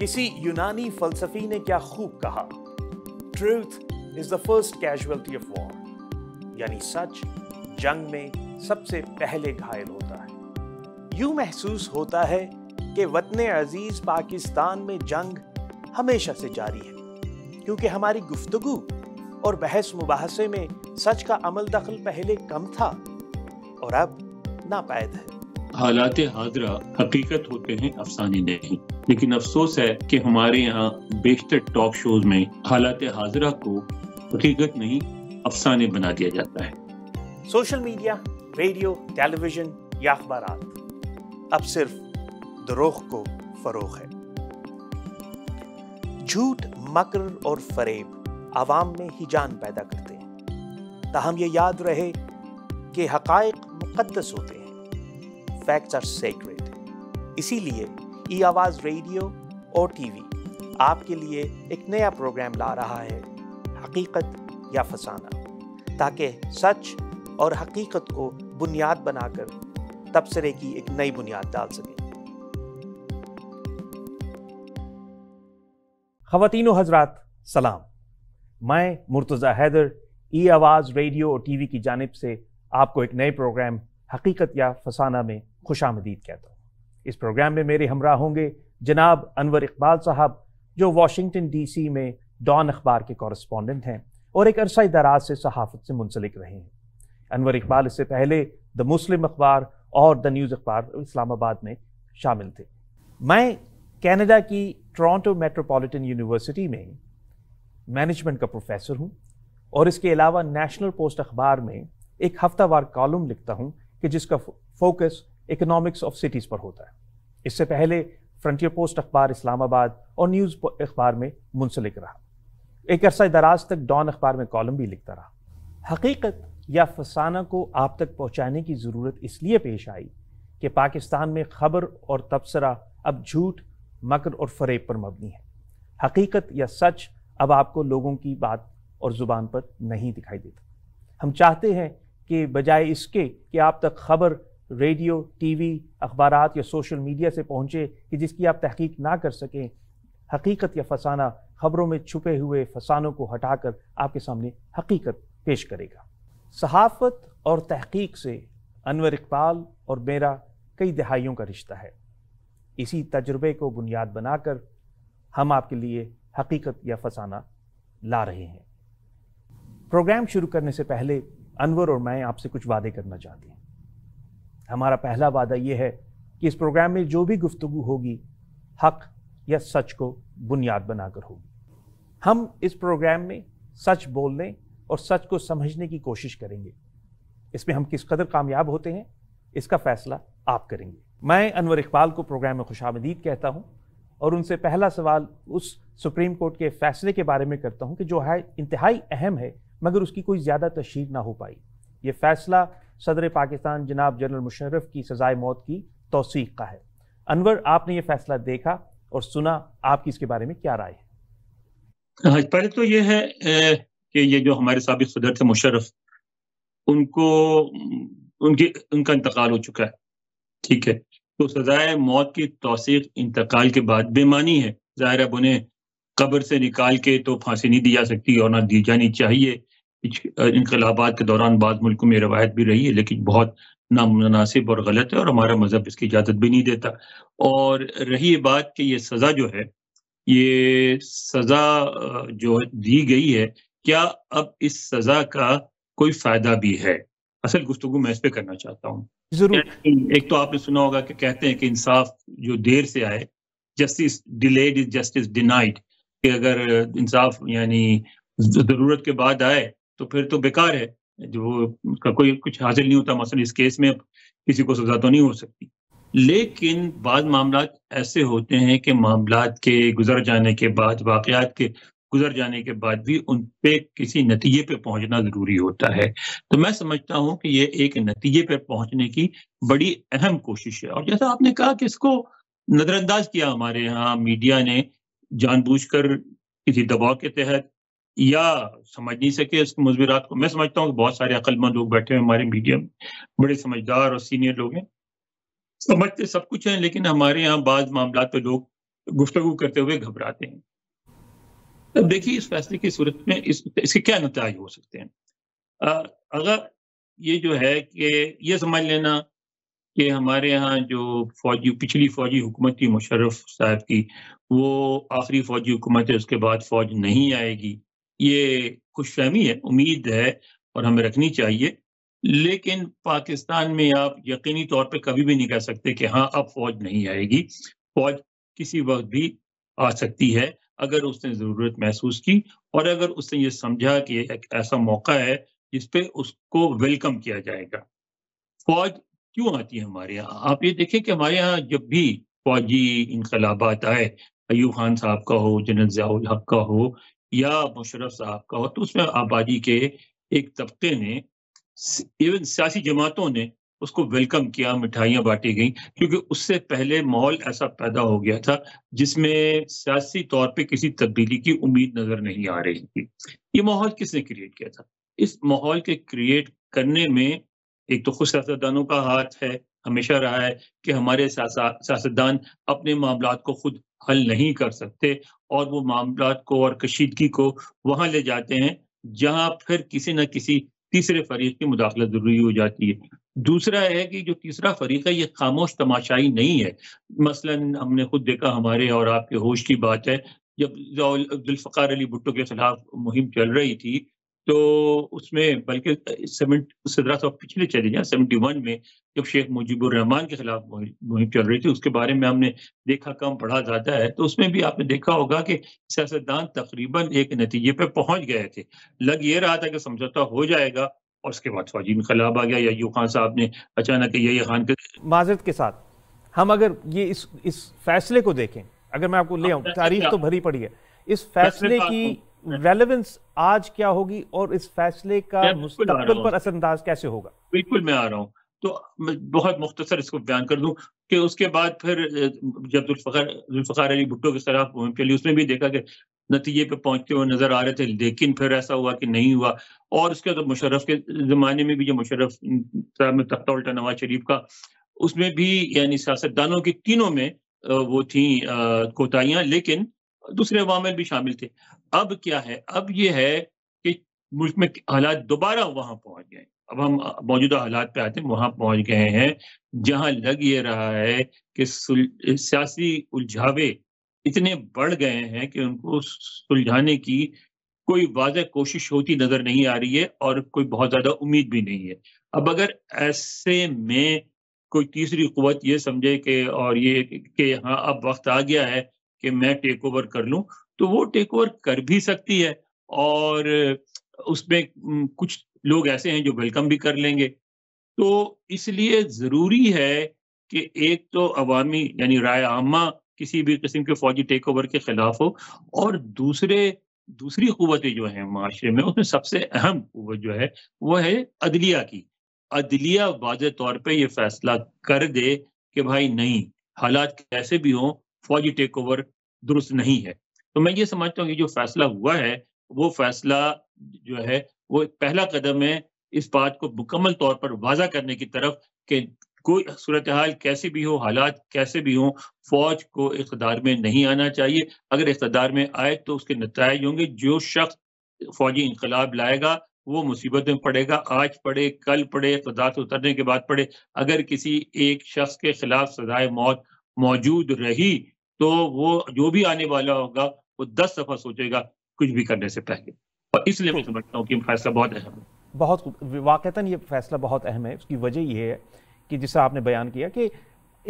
किसी यूनानी फलसफी ने क्या खूब कहा truth is the first casualty of war यानी सच जंग में सबसे पहले घायल होता है यूं महसूस होता है कि वतन अजीज पाकिस्तान में जंग हमेशा से जारी है क्योंकि हमारी गुफ्तगु और बहस मुबासे में सच का अमल दखल पहले कम था और अब नापायद है हालात हाजरा हकीकत होते हैं अफसाने नहीं लेकिन अफसोस है कि हमारे यहाँ बेशतर टॉक शोज में हालात हाजरा को हकीकत नहीं अफसाने बना दिया जाता है सोशल मीडिया रेडियो टेलीविजन या अखबार अब सिर्फ दरोख को फरोख है झूठ मकर और फरेब आवाम में ही जान पैदा करते हैं ताहम ये याद रहे कि हकायक मुकदस होते हैं फैक्ट्स आर सेक्रेट इसीलिए ई आवाज़ रेडियो और टीवी आपके लिए एक नया प्रोग्राम ला रहा है हकीकत या फसाना ताकि सच और हकीकत को बुनियाद बनाकर तबसरे की एक नई बुनियाद डाल सकें ख़वान हजरात सलाम मैं मुर्तज़ा हैदर ई आवाज़ रेडियो और टीवी की जानब से आपको एक नए प्रोग्राम हकीकत या फसाना में खुश कहता हूँ इस प्रोग्राम में मेरे हमरा होंगे जनाब अनवर इकबाल साहब जो वाशिंगटन डीसी में डॉन अखबार के कॉरस्पॉन्डेंट हैं और एक अरसा दराज से सहाफत से मुंसलिक रहे हैं अनवर इकबाल इससे पहले द मुस्लिम अखबार और द न्यूज़ अखबार इस्लामाबाद में शामिल थे मैं कैनेडा की टोरंटो मेट्रोपॉलिटन यूनिवर्सिटी में मैनेजमेंट का प्रोफेसर हूँ और इसके अलावा नेशनल पोस्ट अखबार में एक हफ्तावार कॉलम लिखता हूँ कि जिसका फोकस इकोनॉमिक्स ऑफ सिटीज़ पर होता है इससे पहले फ्रंटियर पोस्ट अखबार इस्लामाबाद और न्यूज़ अखबार में मुंसलिक रहा एक अरसा दराज तक डॉन अखबार में कॉलम भी लिखता रहा हकीकत या फसाना को आप तक पहुँचाने की ज़रूरत इसलिए पेश आई कि पाकिस्तान में खबर और तबसरा अब झूठ मकर और फरेब पर मबनी है हकीकत या सच अब आपको लोगों की बात और ज़ुबान पर नहीं दिखाई देता हम चाहते हैं कि बजाय इसके कि आप तक खबर रेडियो टीवी अखबारात या सोशल मीडिया से पहुँचे कि जिसकी आप तहकीक ना कर सकें हकीकत या फसाना खबरों में छुपे हुए फसानों को हटाकर आपके सामने हकीकत पेश करेगा सहाफ़त और तहकीक से अनवर इकबाल और मेरा कई दहाइयों का रिश्ता है इसी तजुर्बे को बुनियाद बनाकर हम आपके लिए हकीकत या फसाना ला रहे हैं प्रोग्राम शुरू करने से पहले अनवर और मैं आपसे कुछ वादे करना चाहती हूँ हमारा पहला वादा यह है कि इस प्रोग्राम में जो भी गुफ्तु होगी हक या सच को बुनियाद बनाकर होगी हम इस प्रोग्राम में सच बोलने और सच को समझने की कोशिश करेंगे इसमें हम किस कदर कामयाब होते हैं इसका फैसला आप करेंगे मैं अनवर इकबाल को प्रोग्राम में खुश कहता हूँ और उनसे पहला सवाल उस सुप्रीम कोर्ट के फैसले के बारे में करता हूँ कि जो है इंतहाई अहम है मगर उसकी कोई ज़्यादा तशहर ना हो पाई ये फैसला सदर पाकिस्तान जनाब जनरल मुशर्रफ की सजाए मौत की तोसीक का है अनवर आपने ये फैसला देखा और सुना आपकी इसके बारे में क्या राय है हाँ, पहले तो ये है कि ये जो हमारे सबक सदर थे मुशर्रफ उनको उनकी उनका इंतकाल हो चुका है ठीक है तो सजाए मौत की तोसीक इंतकाल के बाद बेमानी है ज़ाहिर अब उन्हें कब्र से निकाल के तो फांसी नहीं दी जा सकती और ना दी जानी चाहिए इनकलाबाद के दौरान बाद मुल्कों में रवायत भी रही है लेकिन बहुत नामनासिब और गलत है और हमारा मजहब इसकी इजाज़त भी नहीं देता और रही बात कि ये सज़ा जो है ये सज़ा जो दी गई है क्या अब इस सज़ा का कोई फ़ायदा भी है असल गुफ्तु मैं इस पर करना चाहता हूँ एक तो आपने सुना होगा कि कहते हैं कि इंसाफ जो देर से आए justice delayed is justice denied कि अगर इंसाफ यानी ज़रूरत के बाद आए तो फिर तो बेकार है जो उसका कोई कुछ हासिल नहीं होता मसलन इस केस में किसी को सजा तो नहीं हो सकती लेकिन बाद मामला ऐसे होते हैं कि मामला के गुजर जाने के बाद वाकयात के गुजर जाने के बाद भी उन पे किसी नतीजे पे पहुंचना ज़रूरी होता है तो मैं समझता हूं कि ये एक नतीजे पे पहुंचने की बड़ी अहम कोशिश है और जैसा आपने कहा कि इसको नज़रअंदाज किया हमारे यहाँ मीडिया ने जानबूझकर किसी दबाव के तहत या समझ नहीं सके इस मजबूरत को मैं समझता हूँ बहुत सारे अकलमंद लोग बैठे हैं हमारे मीडिया में बड़े समझदार और सीनियर लोग हैं समझते सब कुछ हैं लेकिन हमारे यहाँ बाज मामला पे लोग गुफ्तगु करते हुए घबराते हैं तब देखिए इस फैसले की सूरत में इस इसके क्या नतज हो सकते हैं आ, अगर ये जो है कि ये समझ लेना कि हमारे यहाँ जो फौजी पिछली फौजी हुकूमत थी मुशर्रफ साहब की वो आखिरी फौजी हुकूमत है उसके बाद फौज नहीं आएगी ये खुश है उम्मीद है और हमें रखनी चाहिए लेकिन पाकिस्तान में आप यकीनी तौर पे कभी भी नहीं कह सकते कि हाँ अब फौज नहीं आएगी फौज किसी वक्त भी आ सकती है अगर उसने ज़रूरत महसूस की और अगर उसने ये समझा कि एक ऐसा मौका है जिस पे उसको वेलकम किया जाएगा फौज क्यों आती है हमारे यहाँ आप ये देखें कि हमारे यहाँ जब भी फौजी इनकलाबात आए अयूब खान साहब का हो जनरल जयाल हक का हो या मुशरफ साहब का हो तो उसमें आबादी के एक तबके ने इवन सियासी जमातों ने उसको वेलकम किया मिठाइयाँ बांटी गई क्योंकि उससे पहले माहौल ऐसा पैदा हो गया था जिसमें सियासी तौर पे किसी तब्दीली की उम्मीद नजर नहीं आ रही थी ये माहौल किसने क्रिएट किया था इस माहौल के क्रिएट करने में एक तो खुद सियासतदानों का हाथ है हमेशा रहा है कि हमारे सियासतदान अपने मामला को खुद हल नहीं कर सकते और वो मामला को और कशीदगी को वहां ले जाते हैं जहां फिर किसी न किसी तीसरे फरीक की मुदाखलत जरूरी हो जाती है दूसरा है कि जो तीसरा फरीक है ये खामोश तमाशाई नहीं है मसलन हमने खुद देखा हमारे और आपके होश की बात है जब जुल्फ़ार अली भुट्टो के खिलाफ मुहिम चल रही थी तो उसमें बल्कि सदरा साहब पिछले चले जाए सेवेंटी वन में जब शेख मुजीबुर रहमान के खिलाफ मुहिम चल रही थी उसके बारे में हमने देखा कम पढ़ा जाता है तो उसमें भी आपने देखा होगा कि सियासतदान तकरीबन एक नतीजे पर पहुंच गए थे लग ये रहा था कि समझौता हो जाएगा और उसके बाद फौजी इनकलाब आ गया यू खान साहब ने अचानक यही खान के माजरत के साथ हम अगर ये इस इस फैसले को देखें अगर मैं आपको ले आऊँ तारीख तो भरी पड़ी है इस फैसले की तो रेलेवेंस आज क्या होगी और इस फैसले का मुस्तकबल पर असरअंदाज कैसे होगा बिल्कुल मैं आ रहा हूँ तो बहुत मुख्तसर इसको बयान कर दूं कि उसके बाद फिर जब जुल्फ़ार अली भुट्टो के खिलाफ मुहिम चली उसमें भी देखा कि नतीजे पे पहुंचते हुए नजर आ रहे थे लेकिन फिर ऐसा हुआ कि नहीं हुआ और उसके तो मुशर्रफ के जमाने में भी जो मुशर्रफ साहब में तख्ता उल्टा नवाज शरीफ का उसमें भी यानी सियासतदानों के तीनों में वो थी कोताहियां लेकिन दूसरे अवामिल भी शामिल थे अब क्या है अब ये है कि मुल्क में हालात दोबारा वहां पहुंच गए अब हम मौजूदा हालात पे आते हैं वहां पहुंच गए हैं जहां लग ये रहा है कि सियासी उलझावे इतने बढ़ गए हैं कि उनको सुलझाने की कोई वाज कोशिश होती नजर नहीं आ रही है और कोई बहुत ज्यादा उम्मीद भी नहीं है अब अगर ऐसे में कोई तीसरी कुत ये समझे कि और ये कि हाँ अब वक्त आ गया है कि मैं टेक ओवर कर लूं तो वो टेक ओवर कर भी सकती है और उसमें कुछ लोग ऐसे हैं जो वेलकम भी कर लेंगे तो इसलिए ज़रूरी है कि एक तो अवामी यानी राय आमा किसी भी किस्म के फौजी टेक ओवर के खिलाफ हो और दूसरे दूसरी कुतें जो हैं माशरे में उसमें सबसे अहम कुत जो है वह है अदलिया की अदलिया वाज तौर पर यह फैसला कर दे कि भाई नहीं हालात कैसे भी हों फौजी टेक ओवर दुरुस्त नहीं है तो मैं ये समझता हूँ कि जो फैसला हुआ है वो फैसला जो है वो पहला कदम है इस बात को मुकम्मल तौर पर वाजा करने की तरफ कि कोई सूरत हाल कैसी भी हो हालात कैसे भी हों फौज को इकतदार में नहीं आना चाहिए अगर इकतदार में आए तो उसके नतज होंगे जो शख्स फौजी इनकलाब लाएगा वो मुसीबत में पड़ेगा आज पड़े कल पड़े इकदार से उतरने के बाद पड़े अगर किसी एक शख्स के खिलाफ सजाए मौत मौजूद रही तो वो जो भी आने वाला होगा वो दस दफा सोचेगा कुछ भी करने से पहले और इसलिए मैं समझता हूँ कि फैसला बहुत अहम है बहुत वाकता ये फैसला बहुत अहम है उसकी वजह यह है कि जिसका आपने बयान किया कि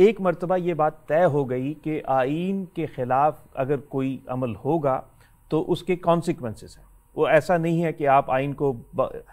एक मरतबा ये बात तय हो गई कि आइन के ख़िलाफ़ अगर कोई अमल होगा तो उसके कॉन्सिक्वेंसेस हैं वो ऐसा नहीं है कि आप आइन को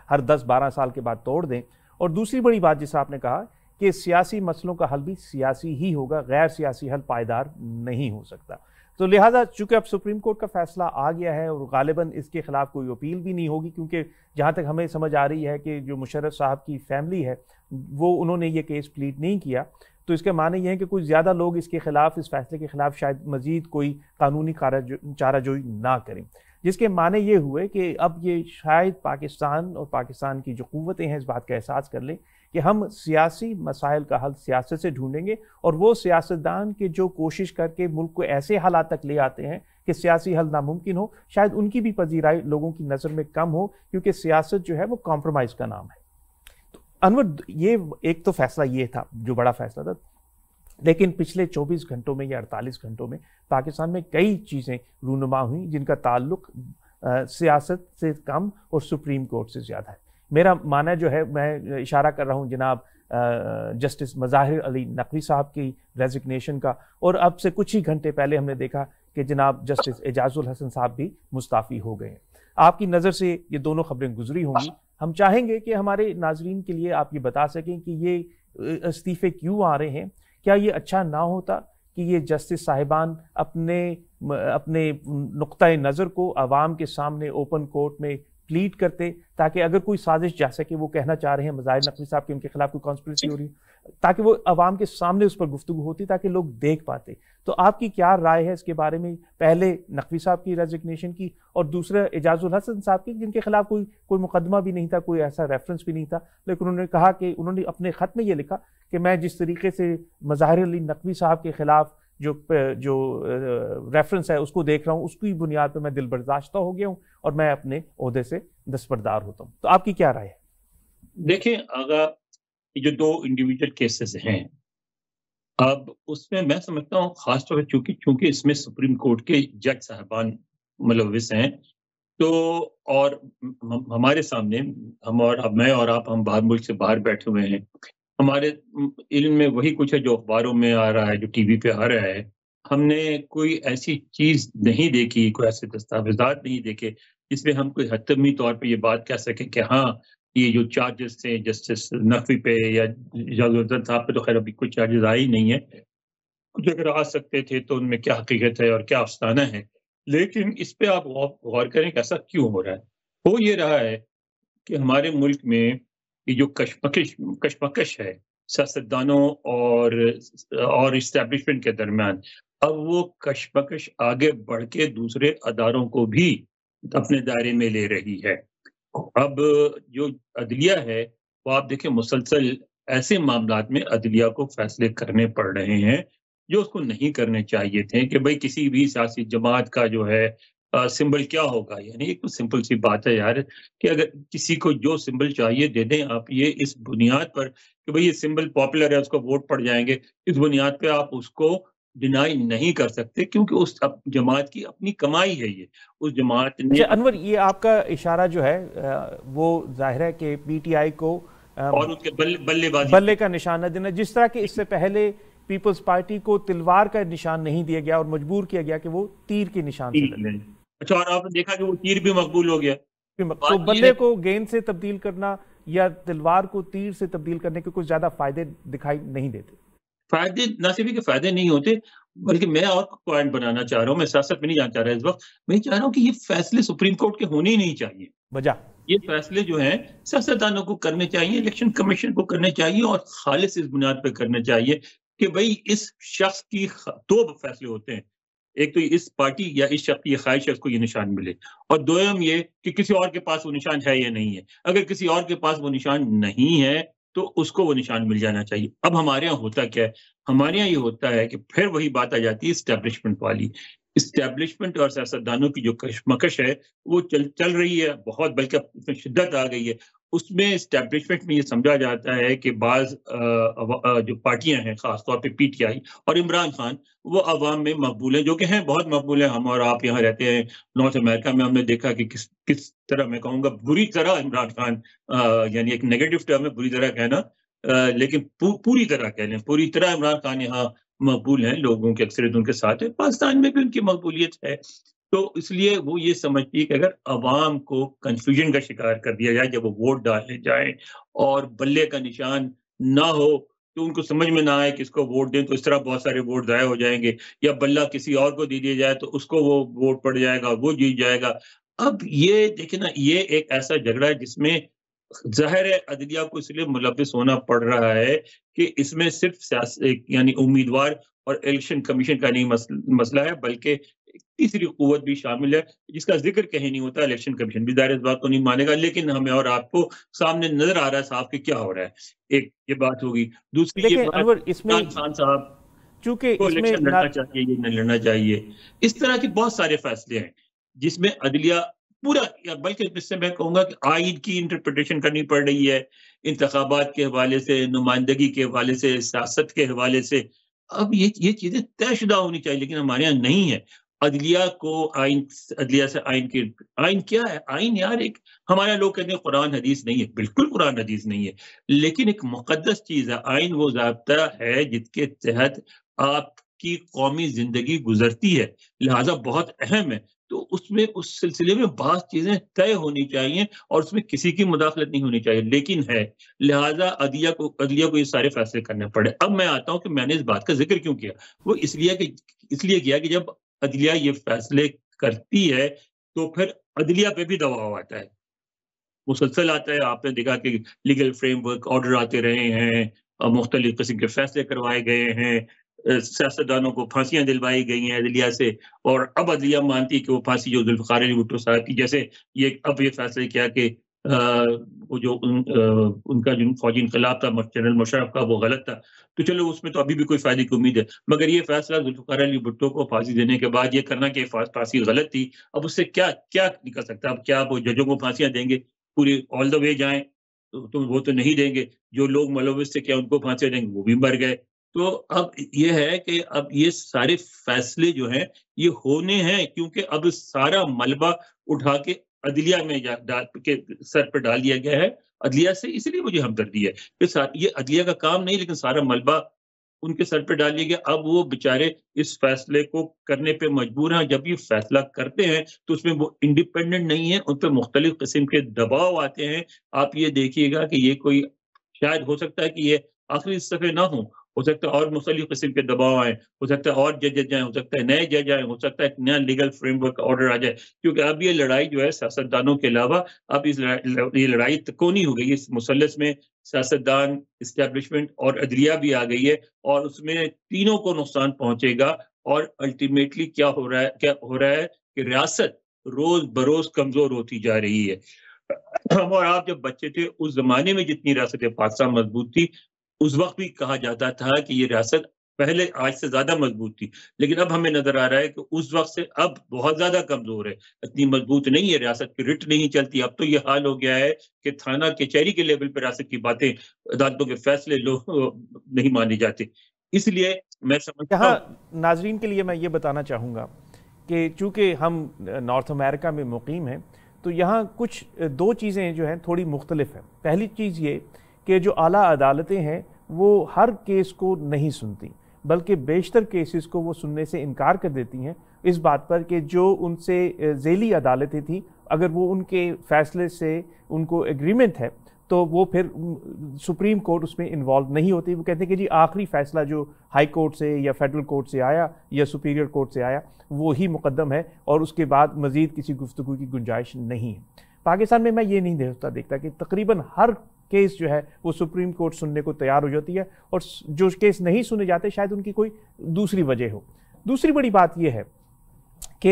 हर 10-12 साल के बाद तोड़ दें और दूसरी बड़ी बात जिसे आपने कहा कि सियासी मसलों का हल भी सियासी ही होगा गैर सियासी हल पायदार नहीं हो सकता तो लिहाजा चूंकि अब सुप्रीम कोर्ट का फैसला आ गया है और गालिबा इसके खिलाफ कोई अपील भी नहीं होगी क्योंकि जहाँ तक हमें समझ आ रही है कि जो मुशरफ साहब की फैमिली है वो उन्होंने ये केस प्लीट नहीं किया तो इसके माने ये हैं कि कुछ ज़्यादा लोग इसके खिलाफ इस फैसले के खिलाफ शायद मजीद कोई कानूनी चाराजोई ना करें जिसके माने ये हुए कि अब ये शायद पाकिस्तान और पाकिस्तान की जो क़वतें हैं इस बात का एहसास कर लें कि हम सियासी मसाइल का हल सियासत से ढूंढेंगे और वो सियासतदान के जो कोशिश करके मुल्क को ऐसे हालात तक ले आते हैं कि सियासी हल नामुमकिन हो शायद उनकी भी पजीराई लोगों की नज़र में कम हो क्योंकि सियासत जो है वो कॉम्प्रोमाइज़ का नाम है तो अनवर ये एक तो फैसला ये था जो बड़ा फैसला था लेकिन पिछले 24 घंटों में या 48 घंटों में पाकिस्तान में कई चीज़ें रूनुमा हुई जिनका ताल्लुक सियासत से कम और सुप्रीम कोर्ट से ज़्यादा है मेरा माना जो है मैं इशारा कर रहा हूँ जनाब जस्टिस मज़ाहिर अली नकवी साहब की रेजिग्नेशन का और अब से कुछ ही घंटे पहले हमने देखा कि जनाब जस्टिस एजाजुल हसन साहब भी मुस्ताफ़ी हो गए आपकी नज़र से ये दोनों खबरें गुजरी होंगी हम चाहेंगे कि हमारे नाजरीन के लिए आप ये बता सकें कि ये इस्तीफ़े क्यों आ रहे हैं क्या ये अच्छा ना होता कि ये जस्टिस साहिबान अपने अपने नुक़ नज़र को आवाम के सामने ओपन कोर्ट में प्लीट करते ताकि अगर कोई साजिश जैसे कि वो कहना चाह रहे हैं मज़ाहिर नकवी साहब की उनके खिलाफ कोई कॉन्स्परेसी हो रही ताकि वो आवाम के सामने उस पर गुफ्तु होती ताकि लोग देख पाते तो आपकी क्या राय है इसके बारे में पहले नकवी साहब की रेजिग्नेशन की और दूसरे एजाजुल हसन साहब की जिनके खिलाफ कोई कोई मुकदमा भी नहीं था कोई ऐसा रेफरेंस भी नहीं था लेकिन उन्होंने कहा कि उन्होंने अपने ख़त में ये लिखा कि मैं जिस तरीके से मज़ाहिर अली नकवी साहब के खिलाफ जो जो रेफरेंस है उसको देख रहा हूँ उसकी बुनियाद पर मैं दिल बर्दाश्ता हो गया हूँ और मैं अपने अहदे से दस्तबरदार होता हूँ तो आपकी क्या राय है देखिए अगर जो दो इंडिविजुअल केसेस हैं अब उसमें मैं समझता हूँ खासतौर पर चूंकि चूंकि इसमें सुप्रीम कोर्ट के जज साहबान मुलविस मतलब हैं तो और हमारे सामने हम और अब मैं और आप हम बाहर मुल्क से बाहर बैठे हुए हैं हमारे इल्म में वही कुछ है जो अखबारों में आ रहा है जो टीवी पे आ रहा है हमने कोई ऐसी चीज नहीं देखी कोई ऐसे दस्तावेजात नहीं देखे जिसमें हम कोई हतमी तौर पे ये बात कह सकें कि हाँ ये जो चार्जेस थे जस्टिस नफी पे या साहब पे तो खैर अभी कोई चार्जेस आए ही नहीं है कुछ अगर आ सकते थे तो उनमें क्या हकीकत है और क्या अफसाना है लेकिन इस पर आप गौर करें कि ऐसा क्यों हो रहा है हो ये रहा है कि हमारे मुल्क में ये जो कशमकश कशमकश है सियासतदानों और और इस्टेब्लिशमेंट के दरमियान अब वो कशमकश आगे बढ़ के दूसरे अदारों को भी अपने दायरे में ले रही है अब जो अदलिया है वो आप देखें मुसलसल ऐसे मामला में अदलिया को फैसले करने पड़ रहे हैं जो उसको नहीं करने चाहिए थे कि भाई किसी भी सियासी जमात का जो है सिंबल क्या होगा यानी एक तो सिंपल सी बात है यार कि अगर किसी को जो सिंबल चाहिए दे दें आप ये इस बुनियाद पर कि भाई ये सिंबल पॉपुलर है उसको वोट पड़ जाएंगे इस बुनियाद पे आप उसको डिनाई नहीं कर सकते क्योंकि उस जमात की अपनी कमाई है ये उस जमात ने अच्छा, अनवर ये आपका इशारा जो है वो जाहिर है कि पी को और उसके बल्ले बल्लेबाजी बल्ले का निशाना देना जिस तरह के इससे पहले पीपल्स पार्टी को तिलवार का निशान नहीं दिया गया और मजबूर किया गया कि वो तीर के निशान से अच्छा और आपने देखा कि वो तीर भी मकबूल हो गया तो बल्ले को गेंद से तब्दील करना या तलवार को तीर से तब्दील करने के कुछ ज्यादा फायदे दिखाई नहीं देते फायदे न सिर्फ के फायदे नहीं होते बल्कि मैं और पॉइंट बनाना चाह रहा हूँ मैं सियासत में नहीं जाना चाह रहा इस वक्त मैं चाह रहा हूँ कि ये फैसले सुप्रीम कोर्ट के होने ही नहीं चाहिए बजा ये फैसले जो हैं सियासतदानों को करने चाहिए इलेक्शन कमीशन को करने चाहिए और खालिश इस बुनियाद पर करने चाहिए कि भाई इस शख्स की दो फैसले होते हैं एक तो इस पार्टी या इस शख्स की ख्वाहिश है उसको ये निशान मिले और दोयम ये कि किसी और के पास वो निशान है या नहीं है अगर किसी और के पास वो निशान नहीं है तो उसको वो निशान मिल जाना चाहिए अब हमारे यहाँ होता क्या है हमारे यहाँ ये होता है कि फिर वही बात आ जाती है इस्टेब्लिशमेंट वाली इस्टेब्लिशमेंट और सियासतदानों की जो कशमकश है वो चल चल रही है बहुत बल्कि उसमें शिद्दत आ गई है उसमें स्टैब्लिशमेंट में ये समझा जाता है कि बाज जो पार्टियां हैं खासतौर पे पीटीआई और इमरान खान वो अवाम में मकबूल हैं जो कि हैं बहुत मकबूल हैं हम और आप यहाँ रहते हैं नॉर्थ अमेरिका में हमने देखा कि किस किस तरह मैं कहूँगा बुरी तरह इमरान खान यानी एक नेगेटिव टर्म है बुरी तरह कहना लेकिन पू, पूरी तरह कह लें पूरी तरह इमरान खान यहाँ मकबूल हैं लोगों की अक्सरियत उनके साथ है पाकिस्तान में भी उनकी मकबूलियत है तो इसलिए वो ये समझती है कि अगर आवाम को कंफ्यूजन का शिकार कर दिया जाए जब वो वोट डाले जाए और बल्ले का निशान ना हो तो उनको समझ में ना आए कि इसको वोट दें तो इस तरह बहुत सारे वोट ज़ाया हो जाएंगे या बल्ला किसी और को दे दिया जाए तो उसको वो वोट पड़ जाएगा वो जीत जाएगा अब ये ना ये एक ऐसा झगड़ा है जिसमें जहर अदलिया को इसलिए मुलविस होना पड़ रहा है कि इसमें सिर्फ यानी उम्मीदवार और इलेक्शन कमीशन का नहीं मसला है बल्कि तीसरी कुत भी शामिल है जिसका जिक्र कहीं नहीं होता इलेक्शन कमीशन भी दायर इस बात को तो नहीं मानेगा लेकिन हमें और आपको सामने नजर आ रहा है साहब के क्या हो रहा है एक ये बात होगी दूसरी ये बात इसमें खान साहब चूंकि इलेक्शन लड़ना ना... चाहिए नहीं लड़ना चाहिए इस तरह के बहुत सारे फैसले हैं जिसमें अदलिया पूरा बल्कि इससे मैं कहूंगा कि आईन की इंटरप्रटेशन करनी पड़ रही है इंतबात के हवाले से नुमाइंदगी के हवाले से सियासत के हवाले से अब ये ये चीजें तयशुदा होनी चाहिए लेकिन हमारे यहाँ नहीं है अदलिया को आइन अदलिया से आइन के आइन क्या है आइन यार एक हमारे लोग कहते हैं कुरान हदीस नहीं है बिल्कुल कुरान हदीस नहीं है लेकिन एक मुकदस चीज़ है आइन वो जबता है जिसके तहत आपकी कौमी जिंदगी गुजरती है लिहाजा बहुत अहम है तो उसमें उस सिलसिले में बहुत चीजें तय होनी चाहिए और उसमें किसी की मुदाखलत नहीं होनी चाहिए लेकिन है लिहाजा अदलिया को अदलिया को ये सारे फैसले करने पड़े अब मैं आता हूँ कि मैंने इस बात का जिक्र क्यों किया वो इसलिए कि इसलिए किया कि जब अदलिया ये फैसले करती है तो फिर अदलिया पे भी दबाव आता है मुसलसल आता है आपने देखा कि लीगल फ्रेमवर्क ऑर्डर आते रहे हैं मुख्तलिफ किस्म के फैसले करवाए गए हैं सियासतदानों को फांसियां दिलवाई गई हैं अदलिया से और अब अदलिया मानती है कि वो फांसी जो जुल्फार भुट्टो साहब की जैसे ये अब ये फैसले किया कि वो जो उन, उनका जो फौजी इनकलाब था जनरल मुशरफ का वो गलत था तो चलो उसमें तो अभी भी कोई फायदे की उम्मीद है मगर ये फैसला जुल्फ़ार अली भुट्टो को फांसी देने के बाद ये करना कि फांसी गलत थी अब उससे क्या क्या निकल सकता है अब क्या वो जजों को फांसियाँ देंगे पूरी ऑल द वे जाए तो वो तो नहीं देंगे जो लोग मुलविस थे क्या उनको फांसियाँ देंगे वो भी मर गए तो अब ये है कि अब ये सारे फैसले जो हैं ये होने हैं क्योंकि अब सारा मलबा उठा के अदलिया में के सर पर डाल दिया गया है अदलिया से इसलिए मुझे हमदर्दी है कि ये अदलिया का काम नहीं लेकिन सारा मलबा उनके सर पर डाल दिया गया अब वो बेचारे इस फैसले को करने पे मजबूर हैं जब ये फैसला करते हैं तो उसमें वो इंडिपेंडेंट नहीं है उन पर मुख्तलिफ किस्म के दबाव आते हैं आप ये देखिएगा कि ये कोई शायद हो सकता है कि ये आखिरी सफ़े ना हो हो सकता है और मुख्तलिफ किस्म के दबाव आए हो सकता है और जजेज आए हो सकता है नए जज आए हो सकता है नया लीगल फ्रेमवर्क ऑर्डर आ जाए क्योंकि अब ये लड़ाई जो है सियासतदानों के अलावा अब इस लड़ाई, ये लड़ाई तकोनी हो गई इस मुसलस में सियासतदान इस्टेब्लिशमेंट और अदलिया भी आ गई है और उसमें तीनों को नुकसान पहुंचेगा और अल्टीमेटली क्या हो रहा है क्या हो रहा है कि रियासत रोज बरोज कमजोर होती जा रही है और आप जब बच्चे थे उस जमाने में जितनी रियासत पाकिस्तान मजबूत थी उस वक्त भी कहा जाता था कि ये रियासत पहले आज से ज्यादा मजबूत थी लेकिन अब हमें नजर आ रहा है कि उस वक्त से अब बहुत ज्यादा कमजोर है इतनी मजबूत नहीं है रियासत की रिट नहीं चलती अब तो ये हाल हो गया है कि थाना कचहरी के, के लेवल पर रियासत की बातें अदालतों के फैसले लोग नहीं माने जाते इसलिए मैं समझता हूँ नाजरीन के लिए मैं ये बताना चाहूंगा कि चूंकि हम नॉर्थ अमेरिका में मुकीम हैं तो यहाँ कुछ दो चीज़ें जो हैं थोड़ी मुख्तलिफ हैं पहली चीज़ ये कि जो आला अदालतें हैं वो हर केस को नहीं सुनती बल्कि बेशतर केसेस को वो सुनने से इनकार कर देती हैं इस बात पर कि जो उनसे जेली अदालतें थी अगर वो उनके फैसले से उनको एग्रीमेंट है तो वो फिर सुप्रीम कोर्ट उसमें इन्वॉल्व नहीं होती वो कहते हैं कि जी आखिरी फैसला जो हाई कोर्ट से या फेडरल कोर्ट से आया या सुपीरियर कोर्ट से आया वो ही मुकदम है और उसके बाद मज़ीद किसी गुफ्तु की गुंजाइश नहीं है पाकिस्तान में मैं ये नहीं देखता देखता कि तकरीबन हर केस जो है वो सुप्रीम कोर्ट सुनने को तैयार हो जाती है और जो केस नहीं सुने जाते शायद उनकी कोई दूसरी वजह हो दूसरी बड़ी बात यह है कि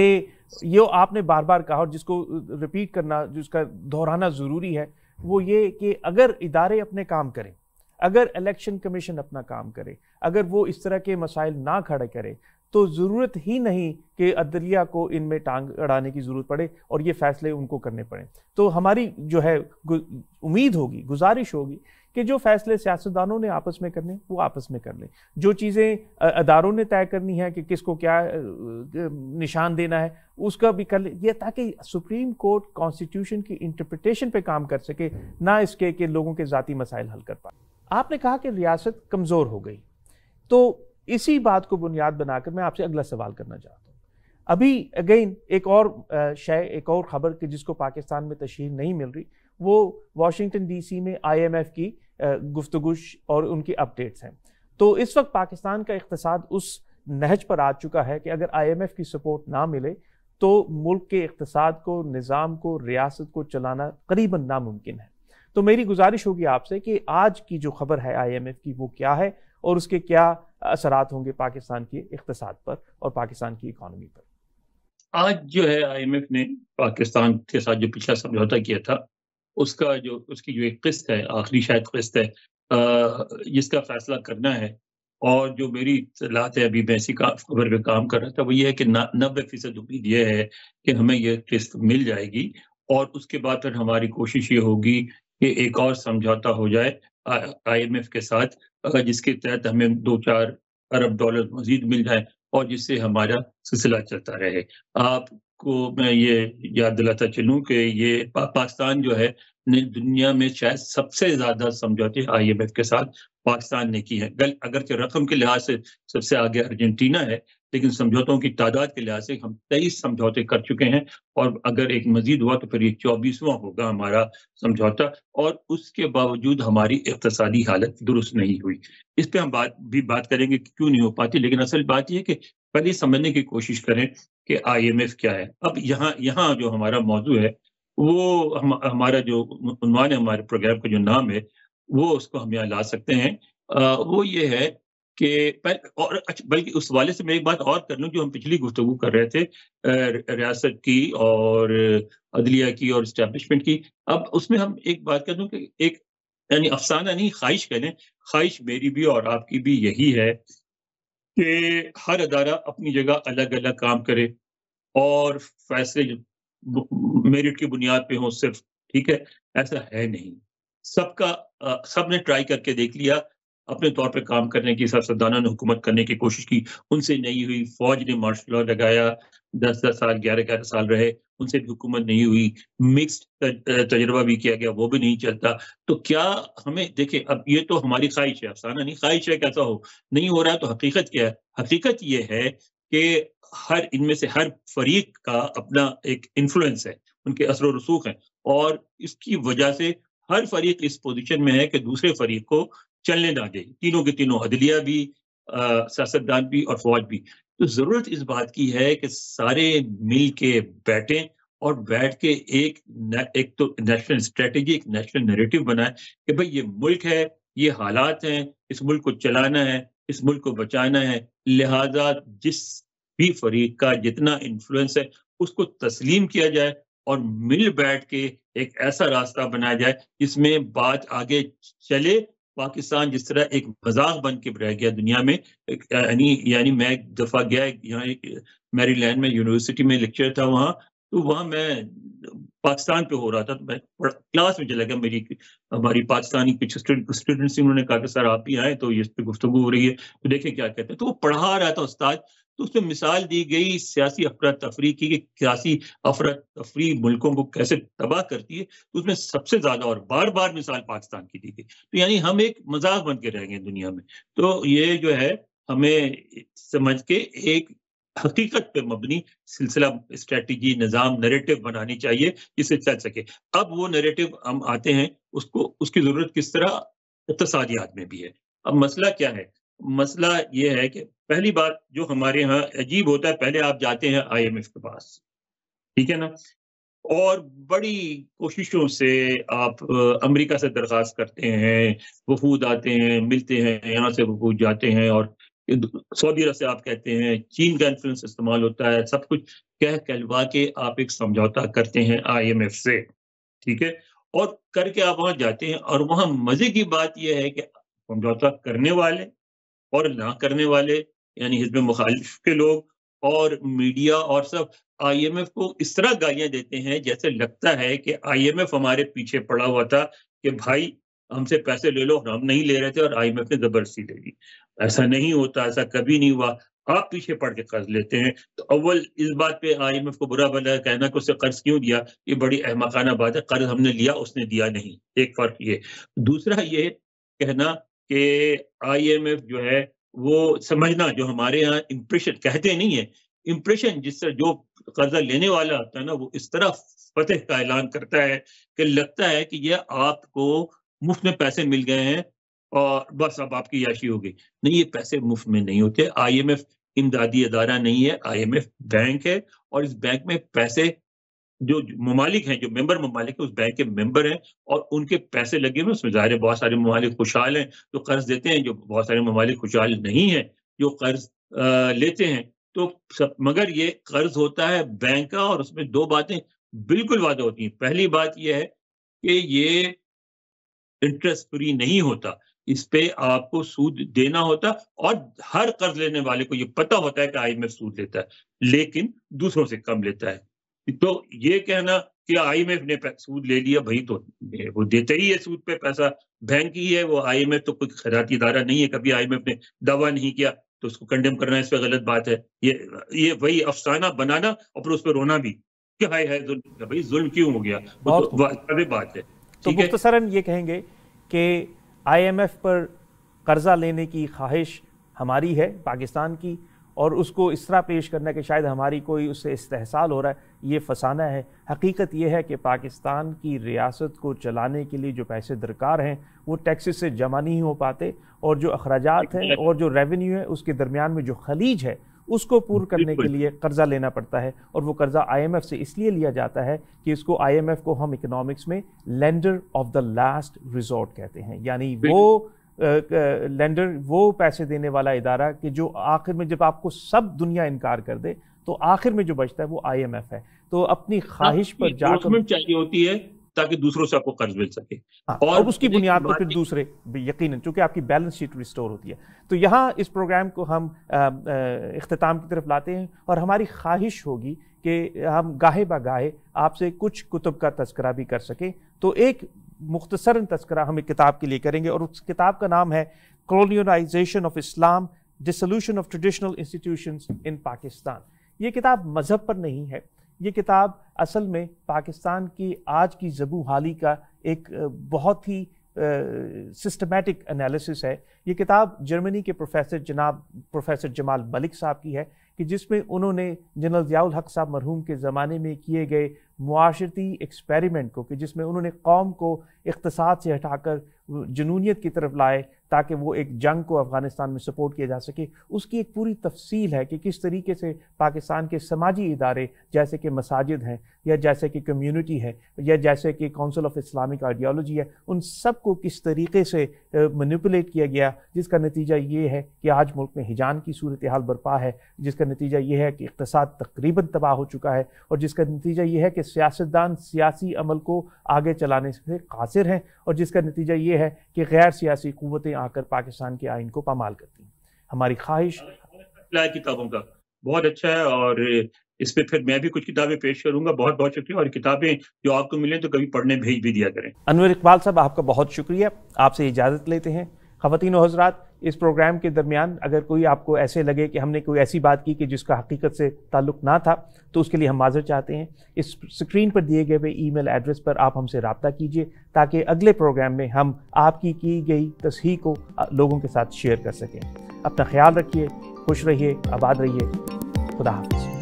ये आपने बार बार कहा और जिसको रिपीट करना जिसका दोहराना ज़रूरी है वो ये कि अगर इदारे अपने काम करें अगर इलेक्शन कमीशन अपना काम करे अगर वो इस तरह के मसाइल ना खड़े करे तो ज़रूरत ही नहीं कि अदलिया को इनमें टांग अड़ाने की ज़रूरत पड़े और ये फैसले उनको करने पड़े तो हमारी जो है उम्मीद होगी गुजारिश होगी कि जो फैसले सियासतदानों ने आपस में करने वो आपस में कर लें जो चीज़ें अदारों ने तय करनी है कि किसको क्या निशान देना है उसका भी कर ले ये ताकि सुप्रीम कोर्ट कॉन्स्टिट्यूशन की इंटरप्रटेशन पे काम कर सके ना इसके कि लोगों के ज़ाती मसाइल हल कर पाए आपने कहा कि रियासत कमज़ोर हो गई तो इसी बात को बुनियाद बनाकर मैं आपसे अगला सवाल करना चाहता हूँ अभी अगेन एक और शय एक और खबर कि जिसको पाकिस्तान में तशहर नहीं मिल रही वो वाशिंगटन डीसी में आईएमएफ की गुफ्तुश और उनकी अपडेट्स हैं तो इस वक्त पाकिस्तान का इकतसाद उस नहज पर आ चुका है कि अगर आईएमएफ की सपोर्ट ना मिले तो मुल्क के इकतसाद को निज़ाम को रियासत को चलाना करीबन नामुमकिन है तो मेरी गुजारिश होगी आपसे कि आज की जो खबर है आईएमएफ की वो क्या है और उसके क्या असरात होंगे पाकिस्तान के इकतसाद पर और पाकिस्तान की इकानमी पर आज जो है आईएमएफ ने पाकिस्तान के साथ जो पिछला समझौता किया था उसका जो उसकी जो एक किस्त है आखिरी शायद किस्त है जिसका फैसला करना है और जो मेरी सलाहत है अभी मैं इसी खबर पर काम कर रहा था वो ये है कि नब्बे फीसद उम्मीद ये है कि हमें यह किस्त मिल जाएगी और उसके बाद फिर हमारी कोशिश ये होगी कि एक और समझौता हो जाए आईएमएफ के साथ जिसके तहत हमें दो चार अरब डॉलर मजीद मिल जाए और जिससे हमारा सिलसिला चलता रहे आपको मैं ये याद दिलाता चलूँ कि ये पा, पाकिस्तान जो है ने दुनिया में शायद सबसे ज्यादा समझौते आईएमएफ के साथ पाकिस्तान ने की है अगरचे रकम के लिहाज से सबसे आगे अर्जेंटीना है लेकिन समझौतों की तादाद के लिहाज से हम तेईस समझौते कर चुके हैं और अगर एक मजीद हुआ तो फिर ये चौबीसवा होगा हमारा समझौता और उसके बावजूद हमारी इकतसादी हालत दुरुस्त नहीं हुई इस पर हम बात भी बात करेंगे कि क्यों नहीं हो पाती लेकिन असल बात यह कि पहले समझने की कोशिश करें कि एफ क्या है अब यहाँ यहाँ जो हमारा मौजू है वो हम हमारा जो उन्वान है हमारे प्रोग्राम का जो नाम है वो उसको हम यहाँ ला सकते हैं आ, वो ये है कि और अच्छा, बल्कि उस वाले से मैं एक बात और कर लूँ जो हम पिछली गुफ्तु कर रहे थे रियासत की और अदलिया की और इस्टेबलिशमेंट की अब उसमें हम एक बात कर दूँ कि एक यानी अफसाना नहीं ख्वाहिश कह लें ख्वाहिश मेरी भी और आपकी भी यही है कि हर अदारा अपनी जगह अलग अलग काम करे और फैसले मेरिट की बुनियाद पर हों सिर्फ ठीक है ऐसा है नहीं सबका सब ने ट्राई करके देख लिया अपने तौर पर काम करने की सियासतदाना ने हुकूमत करने की कोशिश की उनसे नहीं हुई फौज ने मार्शल लॉ लगाया दस दस साल ग्यारह ग्यारह साल रहे उनसे भी हुकूमत नहीं हुई मिक्स्ड तजर्बा भी किया गया वो भी नहीं चलता तो क्या हमें देखे अब ये तो हमारी ख्वाहिश है अफसाना नहीं ख्वाहिश है कैसा हो नहीं हो रहा तो हकीकत क्या है हकीकत ये है कि हर इनमें से हर फरीक का अपना एक इन्फ्लुएंस है उनके असर रसूख हैं और इसकी वजह से हर फरीक इस पोजीशन में है कि दूसरे फरीक को चलने ना दे तीनों के तीनों अदलिया भी सियासतदान भी और फौज भी तो जरूरत इस बात की है कि सारे मिल के बैठे और बैठ के एक न, एक तो नेशनल स्ट्रेटेजी एक नेशनल नरेटिव बनाए कि भाई ये मुल्क है ये हालात हैं इस मुल्क को चलाना है इस मुल्क को बचाना है लिहाजा जिस भी फरीक का जितना इन्फ्लुएंस है उसको तस्लीम किया जाए और मिल बैठ के एक ऐसा रास्ता बनाया जाए जिसमें बात आगे चले पाकिस्तान जिस तरह एक मजाक बन के रह गया दुनिया में यानी यानी मैं एक दफ़ा गया यहाँ लैंड में यूनिवर्सिटी में लेक्चर था वहाँ तो वहाँ मैं पाकिस्तान पे हो रहा था तो मैं क्लास में चला गया मेरी हमारी पाकिस्तानी कुछ स्टूडेंट्स उन्होंने कहा कि सर आप ही आए तो इस पर गुफ्तु हो रही है तो देखें क्या कहते हैं तो वो पढ़ा रहा था उस्ताद तो उसमें मिसाल दी गई सियासी अफरा तफरी की सियासी अफरा तफरी मुल्कों को कैसे तबाह करती है तो उसमें सबसे ज्यादा और बार बार मिसाल पाकिस्तान की दी गई तो यानी हम एक मजाक बन के रहेंगे दुनिया में तो ये जो है हमें समझ के एक हकीकत पे मबनी सिलसिला स्ट्रेटजी निज़ाम नरेटिव बनानी चाहिए जिससे चल सके अब वो नरेटिव हम आते हैं उसको उसकी ज़रूरत किस तरह इकतसादियात में भी है अब मसला क्या है मसला ये है कि पहली बात जो हमारे यहाँ अजीब होता है पहले आप जाते हैं आईएमएफ के पास ठीक है ना और बड़ी कोशिशों से आप अमेरिका से दरख्वास्त करते हैं वफूद आते हैं मिलते हैं यहाँ से वफूद जाते हैं और सऊदी अरब से आप कहते हैं चीन का इन्फ्लुएंस इस्तेमाल होता है सब कुछ कह कहलवा के आप एक समझौता करते हैं आईएमएफ से ठीक है और करके आप वहां जाते हैं और वहां मजे की बात यह है कि समझौता करने वाले और ना करने वाले यानी हिजब मुखालिफ के लोग और मीडिया और सब आईएमएफ को इस तरह गालियां देते हैं जैसे लगता है कि आईएमएफ हमारे पीछे पड़ा हुआ था कि भाई हमसे पैसे ले लो हम नहीं ले रहे थे और आईएमएफ ने जबरदस्ती ले ली ऐसा नहीं होता ऐसा कभी नहीं हुआ आप पीछे पड़ के कर्ज लेते हैं तो अव्वल इस बात पे आईएमएफ को बुरा भला कहना कि उससे कर्ज क्यों दिया ये बड़ी अहमकाना बात है कर्ज हमने लिया उसने दिया नहीं एक फर्क ये दूसरा ये कहना कि आईएमएफ जो है वो समझना जो हमारे यहाँ इम्प्रेशन कहते नहीं है इम्प्रेशन जिससे जो कर्जा लेने वाला होता है ना वो इस तरह फतेह का ऐलान करता है कि लगता है कि यह आपको मुफ्त में पैसे मिल गए हैं और बस अब आपकी याशी हो गई नहीं ये पैसे मुफ्त में नहीं होते आईएमएफ इमदादी अदारा नहीं है आईएमएफ बैंक है और इस बैंक में पैसे जो ममालिक हैं जो मेंबर ममालिक उस बैंक के मेंबर हैं और उनके पैसे लगे हुए उसमें ज़ाहिर है बहुत सारे ममालिक खुशहाल हैं जो कर्ज देते हैं जो बहुत सारे ममालिक खुशहाल नहीं हैं जो कर्ज लेते हैं तो सब मगर ये कर्ज होता है बैंक का और उसमें दो बातें बिल्कुल वादा होती हैं पहली बात यह है कि ये इंटरेस्ट फ्री नहीं होता इस पर आपको सूद देना होता और हर कर्ज लेने वाले को ये पता होता है कि आई में सूद लेता है लेकिन दूसरों से कम लेता है तो ये कहना कि आईएमएफ ने सूद ले लिया भाई तो वो देते ही है सूद पे पैसा बैंक ही है वो आईएमएफ तो कोई खैराती इदारा नहीं है कभी आईएमएफ ने दवा नहीं किया तो उसको कंडेम करना इस पर गलत बात है ये ये वही अफसाना बनाना और फिर उस पर रोना भी कि हाय हाय भाई जुल्म क्यों हो गया वो तो बात है तो मुख्तसरन ये कहेंगे कि आई पर कर्जा लेने की ख्वाहिश हमारी है पाकिस्तान की और उसको इस तरह पेश करना कि शायद हमारी कोई उससे इस्तेसाल हो रहा है ये फसाना है हकीकत यह है कि पाकिस्तान की रियासत को चलाने के लिए जो पैसे दरकार हैं वो टैक्सेस से जमा नहीं हो पाते और जो अखराज हैं और जो रेवेन्यू है उसके दरमियान में जो खलीज है उसको पूर्ण करने के लिए कर्जा लेना पड़ता है और वो कर्जा आईएमएफ से इसलिए लिया जाता है कि इसको आईएमएफ को हम इकोनॉमिक्स में lender of the last resort कहते हैं यानी वो लेंडर वो पैसे देने वाला इदारा कि जो आखिर में जब आपको सब दुनिया इनकार कर दे तो आखिर में जो बचता है वो आईएमएफ है तो अपनी हाँ, ख्वाहिश पर जाकर चाहिए होती है ताकि दूसरों से आपको कर्ज मिल सके हाँ, और, और उसकी बुनियाद पर फिर दूसरे यकीन चूंकि आपकी बैलेंस शीट रिस्टोर होती है तो यहाँ इस प्रोग्राम को हम अख्ताम की तरफ लाते हैं और हमारी ख्वाहिश होगी कि हम गाहे ब गाहे आपसे कुछ कुतुब का तस्करा भी कर सकें तो एक मुख्तसरा तस्करा हम एक किताब के लिए करेंगे और उस किताब का नाम है colonisation of Islam dissolution of traditional institution in Pakistan ये किताब मज़हब पर नहीं है ये किताब असल में पाकिस्तान की आज की जबू हाली का एक बहुत ही सिस्टमेटिक एनालिसिस है ये किताब जर्मनी के प्रोफेसर जनाब प्रोफेसर जमाल मलिक साहब की है कि जिसमें उन्होंने जनरल ज़ियाउल हक साहब मरहूम के ज़माने में किए गए माशरती एक्सपेरिमेंट को कि जिसमें उन्होंने कौम को इकतसाद से हटाकर जुनूनीत की तरफ लाए ताकि वो एक जंग को अफगानिस्तान में सपोर्ट किया जा सके उसकी एक पूरी तफसील है कि किस तरीके से पाकिस्तान के समाजी इदारे जैसे कि मसाजिद हैं या जैसे कि कम्यूनिटी है या जैसे कि काउंसिल ऑफ इस्लामिक आइडियालॉजी है उन सब को किस तरीके से मनिपुलेट किया गया जिसका नतीजा ये है कि आज मुल्क में हिजान की सूरत हाल बरपा है जिसका नतीजा ये है कि इकतसाद तकरीबन तबाह हो चुका है और जिसका नतीजा ये है कि सियासतदान सियासी अमल को आगे चलाने से कासिर हैं और जिसका नतीजा ये है कि गैर सियासी क़वतें आकर पाकिस्तान के आइन को पामाल करती हैं हमारी ख्वाहिश किताबों का बहुत अच्छा है और इस पे फिर मैं भी कुछ किताबें पेश करूंगा बहुत बहुत शुक्रिया और किताबें जो आपको मिले तो कभी पढ़ने भेज भी दिया करें अनवर इकबाल साहब आपका बहुत शुक्रिया आपसे इजाज़त लेते हैं खातिन हजरात इस प्रोग्राम के दरमियान अगर कोई आपको ऐसे लगे कि हमने कोई ऐसी बात की कि जिसका हकीकत से ताल्लुक ना था तो उसके लिए हम माजर चाहते हैं इस स्क्रीन पर दिए गए हुए ईमेल एड्रेस पर आप हमसे रबता कीजिए ताकि अगले प्रोग्राम में हम आपकी की गई तस्ही को लोगों के साथ शेयर कर सकें अपना ख्याल रखिए खुश रहिए आबाद रहिए खुदा हाफिज़